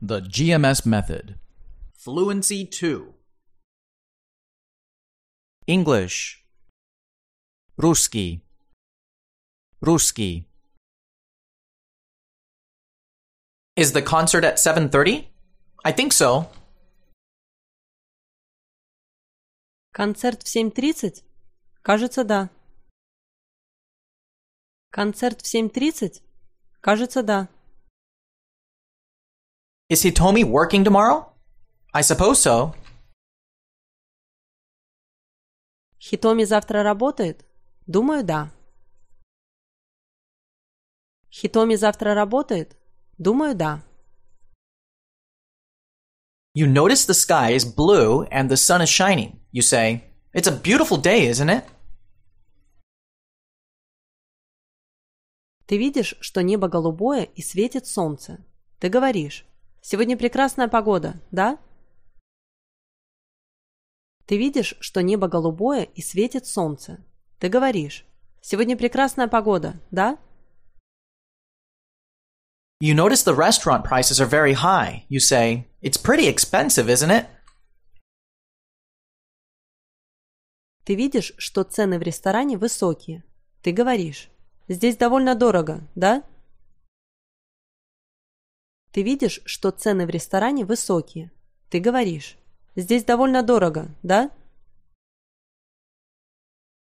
The GMS Method. Fluency 2. English. Ruski. Ruski. Is the concert at 7:30? I think so. Концерт в 7:30? Кажется, да. Концерт в 7:30? Кажется, да. Is Hitomi working tomorrow? I suppose so. Hitomi завтра работает? Думаю, да. Hitomi завтра работает? Думаю, да. You notice the sky is blue and the sun is shining. You say, It's a beautiful day, isn't it? Ты видишь, что небо голубое и светит солнце. Ты говоришь, Сегодня прекрасная погода, да? Ты видишь, что небо голубое и светит солнце. Ты говоришь: "Сегодня прекрасная погода, да?" You notice the restaurant prices are very high. You say, "It's pretty expensive, isn't it?" Ты видишь, что цены в ресторане высокие. Ты говоришь: "Здесь довольно дорого, да?" Ты видишь, что цены в ресторане высокие. Ты говоришь, здесь довольно дорого, да?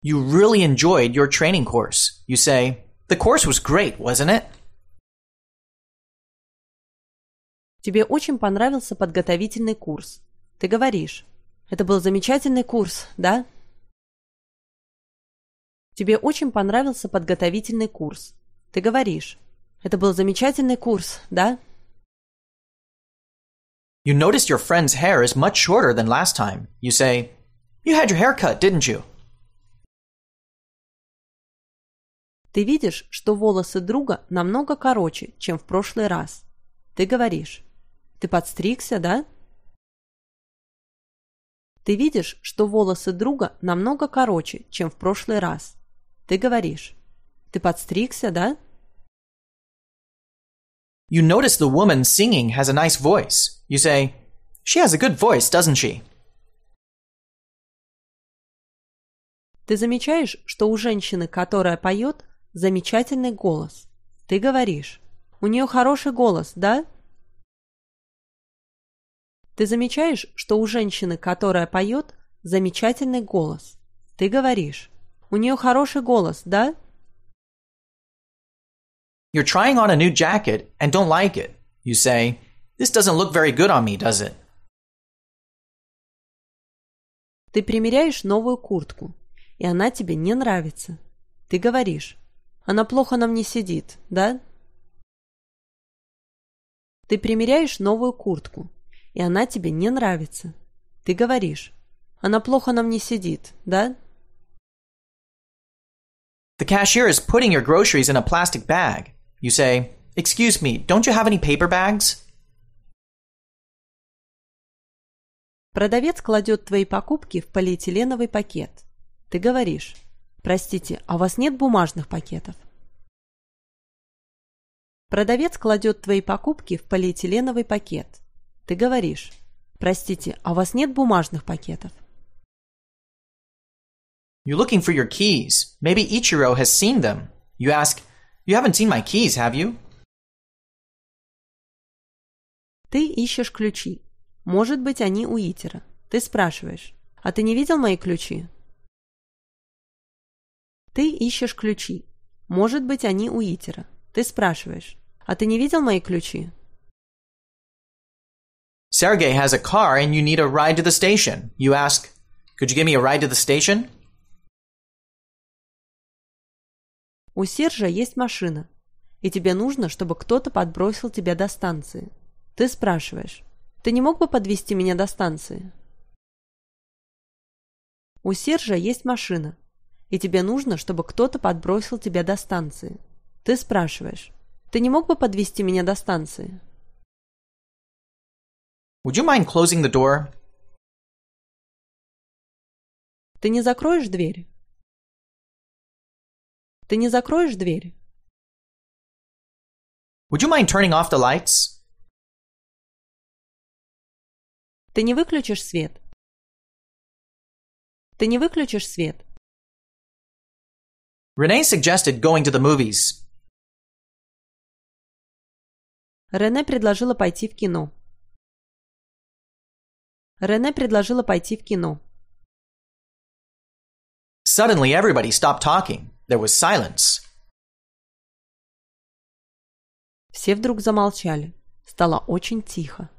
You really enjoyed your training course. You say, the course was great, wasn't it? Тебе очень понравился подготовительный курс. Ты говоришь, это был замечательный курс, да? Тебе очень понравился подготовительный курс. Ты говоришь, это был замечательный курс, да? You notice your friend's hair is much shorter than last time. You say, You had your hair cut, didn't you? Ты видишь, что волосы друга намного короче, чем в прошлый раз. Ты говоришь, ты подстригся, да? Ты видишь, что волосы друга намного короче, чем в прошлый раз. Ты говоришь, ты подстригся, да? You notice the woman singing has a nice voice. You say, She has a good voice, doesn't she? Ты замечаешь, что у женщины, которая поет, замечательный голос. Ты говоришь, у нее хороший голос, да? Ты замечаешь, что у женщины, которая поет, замечательный голос. Ты говоришь, у нее хороший голос, да? You're trying on a new jacket and don't like it. You say, This doesn't look very good on me, does it? Ты примеряешь новую куртку, и она тебе не нравится. Ты говоришь, она плохо на мне сидит, да? Ты примеряешь новую куртку, и она тебе не нравится. Ты говоришь, она плохо на мне сидит, да? The cashier is putting your groceries in a plastic bag. You say, Excuse me, don't you have any paper bags? Продавец кладет твои покупки в полиэтиленовый пакет. Ты говоришь, простите, а у вас нет бумажных пакетов? Продавец кладет твои покупки в полиэтиленовый пакет. Ты говоришь, простите, а у вас нет бумажных пакетов? You're looking for your keys. Maybe Ichiro has seen them. You ask, You haven't seen my keys, have you? Ты ищешь ключи. Может быть, они у Итера. Ты спрашиваешь, а ты не видел мои ключи? Ты ищешь ключи. Может быть, они у Итера. Ты спрашиваешь, а ты не видел мои ключи? Sergey has a car and you need a ride to the station. You ask, could you give me a ride to the station? У Сержа есть машина, и тебе нужно, чтобы кто-то подбросил тебя до станции. Ты спрашиваешь, ты не мог бы подвести меня до станции? У Сержа есть машина, и тебе нужно, чтобы кто-то подбросил тебя до станции. Ты спрашиваешь, ты не мог бы подвести меня до станции? Would you mind closing the door? Ты не закроешь дверь? Ты не закроешь дверь? Would you mind turning off the lights? Ты не выключишь свет? Ты не выключишь свет? Рене suggested going to the movies. Рене предложила пойти в кино. Рене предложила пойти в кино. Suddenly everybody stopped talking. There was silence. Все вдруг замолчали. Стало очень тихо.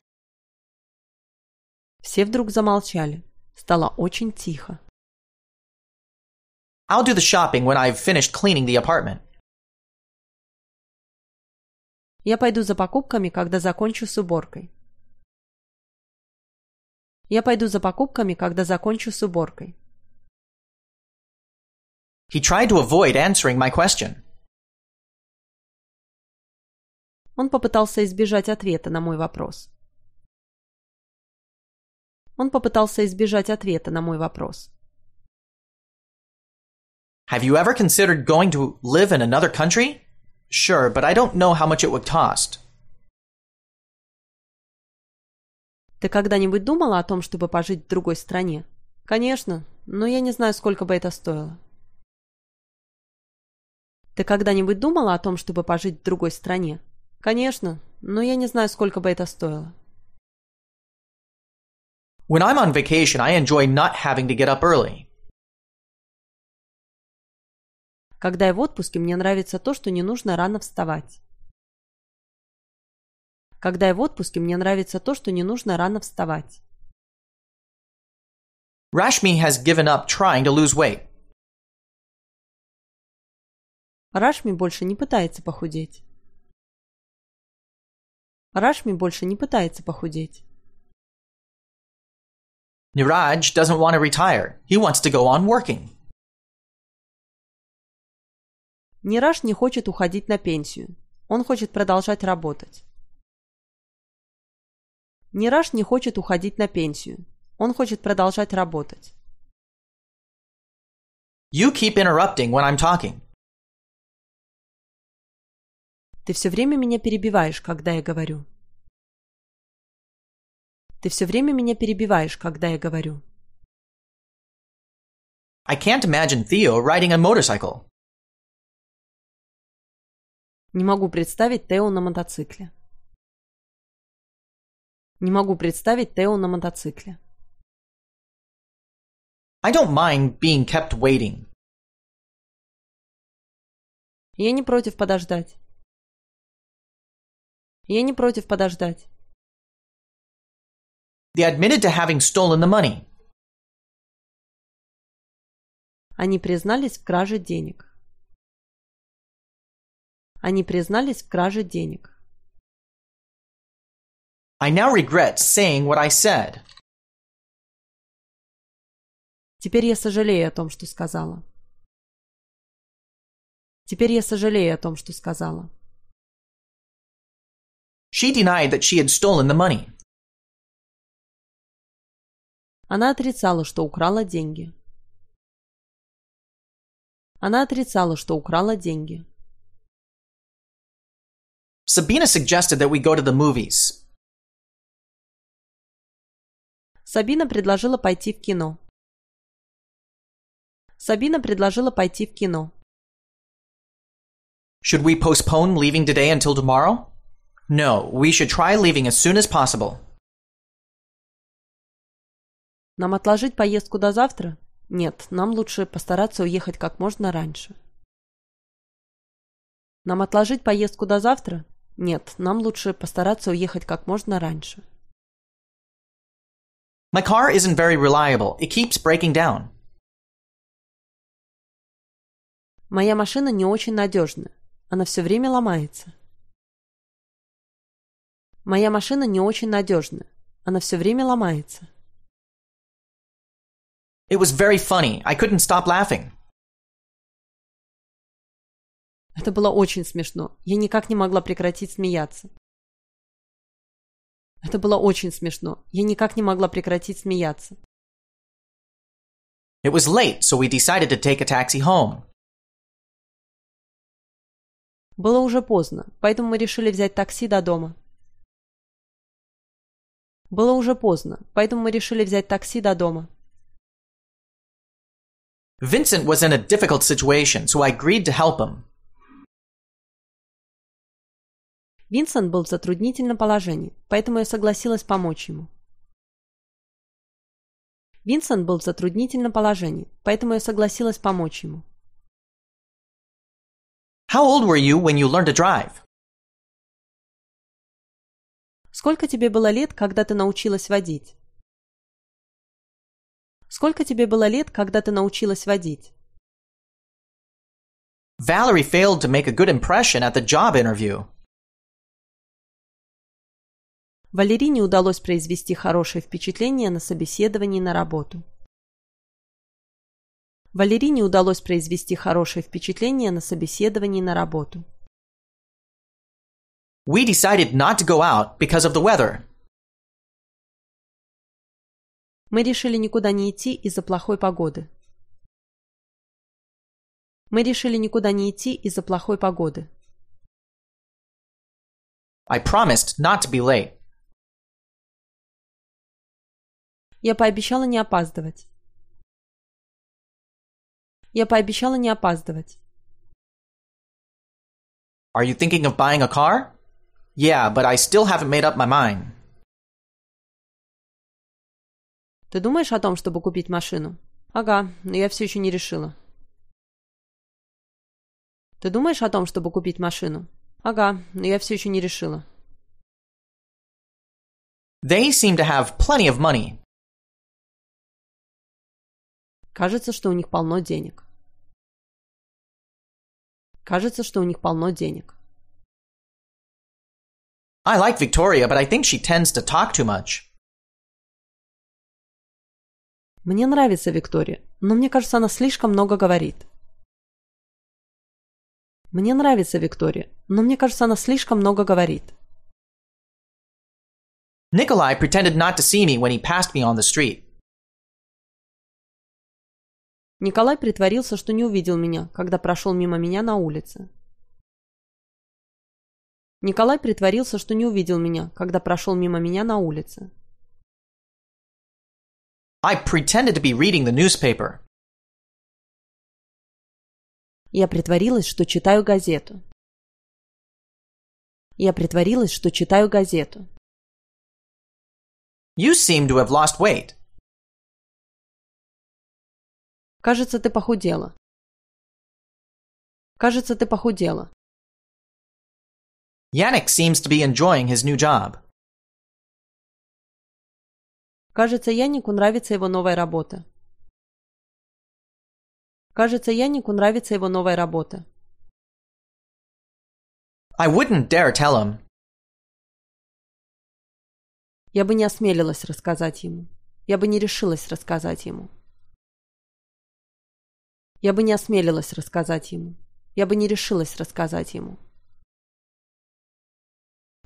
Все вдруг замолчали. Стало очень тихо. I'll do the shopping when I've finished cleaning the apartment. Я пойду за покупками, когда закончу с уборкой. Я пойду за покупками, когда закончу с уборкой. He tried to avoid answering my question. Он попытался избежать ответа на мой вопрос. Он попытался избежать ответа на мой вопрос. Have you ever considered going to live in another country? Sure, but I don't know how much it would cost. Ты когда-нибудь думала о том, чтобы пожить в другой стране? Конечно, но я не знаю, сколько бы это стоило. Ты когда-нибудь думала о том, чтобы пожить в другой стране? Конечно, но я не знаю, сколько бы это стоило. When I'm on vacation, I enjoy not having to get up early. Когда я в отпуске, мне нравится то, что не нужно рано вставать. Когда я в отпуске, мне нравится то, что не нужно рано вставать. Rashmi has given up trying to lose weight. Рашми больше не пытается похудеть. Рашми больше не пытается похудеть. Нирадж doesn't want to retire. He wants to go on working. Нираж не хочет уходить на пенсию. Он хочет продолжать работать. Нираж не хочет уходить на пенсию. Он хочет продолжать работать. You keep interrupting when I'm talking. Ты все время меня перебиваешь, когда я говорю. Ты все время меня перебиваешь, когда я говорю. I can't imagine Theo riding a motorcycle. Не могу представить Тео на мотоцикле. Не могу представить Тео на мотоцикле. I don't mind being kept waiting. Я не против подождать. Я не против подождать. They admitted to having stolen the money. Они признались в краже денег. Они признались в краже денег. I now regret saying what I said. Теперь я сожалею о том, что сказала. Теперь я сожалею о том, что сказала. She denied that she had stolen the money. Она отрицала, что украла деньги. Она отрицала, что украла деньги. Sabina suggested that we go to the movies. Сабина предложила пойти в кино. Сабина предложила пойти в кино. Should we postpone leaving today until tomorrow? No, we should try leaving as soon as possible. Нам отложить поездку до завтра? Нет, нам лучше постараться уехать как можно раньше. Нам отложить поездку до завтра? Нет, нам лучше постараться уехать как можно раньше. My car isn't very reliable. It keeps breaking down. Моя машина не очень надежна. Она все время ломается. Моя машина не очень надежна, Она все время ломается. It was very funny. I couldn't stop laughing. Это было очень смешно. Я никак не могла прекратить смеяться. Это было очень смешно. Я никак не могла прекратить смеяться. It was late, so we decided to take a taxi home. Было уже поздно, поэтому мы решили взять такси до дома. Было уже поздно, поэтому мы решили взять такси до дома. Vincent was in a difficult situation, so I agreed to help him. Винсент был в затруднительном положении, поэтому я согласилась помочь ему. Винсент был в затруднительном положении, поэтому я согласилась помочь ему. How old were you when you learned to drive? Сколько тебе было лет, когда ты научилась водить? Сколько тебе было лет, когда ты научилась водить? Valerie failed to make a good impression at the job interview. Валерии не удалось произвести хорошее впечатление на собеседовании на работу. Валерии не удалось произвести хорошее впечатление на собеседовании на работу. We decided not to go out because of the weather. Мы решили никуда не идти из-за плохой погоды. Мы решили никуда не идти из-за плохой погоды. I promised not to be late. Я пообещала не опаздывать. Я пообещала не опаздывать. Are you thinking of buying a car? Yeah, but I still haven't made up my mind. Ты думаешь о том, чтобы купить машину? Ага, но я все еще не решила. Ты думаешь о том, чтобы купить машину? Ага, но я все еще не решила. They seem to have plenty of money. Кажется, что у них полно денег. Кажется, что у них полно денег. I like Victoria, but I think she tends to talk too much. Мне нравится Виктория, но мне кажется, она слишком много говорит. Мне нравится Виктория, но мне кажется, она слишком много говорит. Nikolai pretended not to see me when he passed me on the street. Николай притворился, что не увидел меня, когда прошел мимо меня на улице. Николай притворился, что не увидел меня, когда прошел мимо меня на улице. I pretended to be reading the newspaper. Я притворилась, что читаю газету. Я притворилась, что читаю газету. You seem to have lost weight. Кажется, ты похудела. Кажется, ты похудела. Yannick seems to be enjoying his new job. Кажется, Янику нравится его новая работа. Кажется, Янику нравится его новая работа. I wouldn't dare tell him. Я бы не осмелилась рассказать ему. Я бы не решилась рассказать ему. Я бы не осмелилась рассказать ему. Я бы не решилась рассказать ему.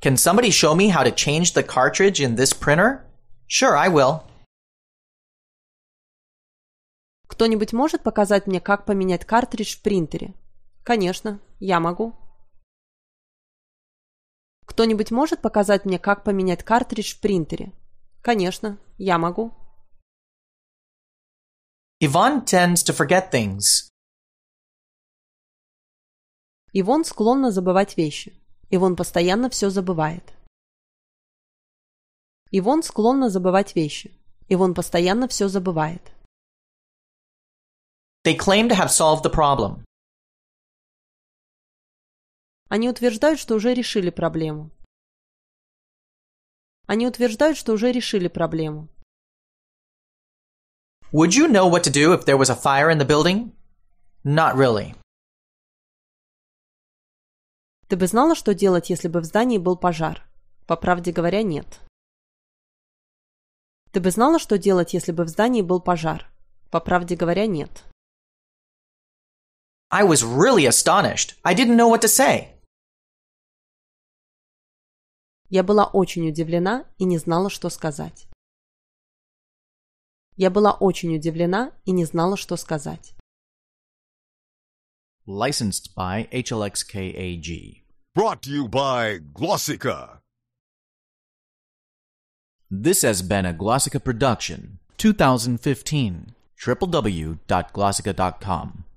Can somebody show me how to change the cartridge in this printer? Sure, I will. Кто-нибудь может показать мне, как поменять картридж в принтере? Конечно, я могу. Кто-нибудь может показать мне, как поменять картридж в принтере? Конечно, я могу. Yvonne tends to forget things. Ивон склонна забывать вещи. Ивон постоянно все забывает. Ивон склонна забывать вещи. Ивон постоянно все забывает. They claim to have solved the problem. Они утверждают, что уже решили проблему. Они утверждают, что уже решили проблему. Would you know what to do if there was a fire in the building? Not really. Ты бы знала, что делать, если бы в здании был пожар? По правде говоря, нет. Ты бы знала, что делать, если бы в здании был пожар? По правде говоря, нет. I was really astonished. I didn't know what to say. Я была очень удивлена и не знала, что сказать. Я была очень удивлена и не знала, что сказать. Licensed by HLXKAG. Brought to you by Glossica. This has been a Glossica production, 2015. www.glossica.com.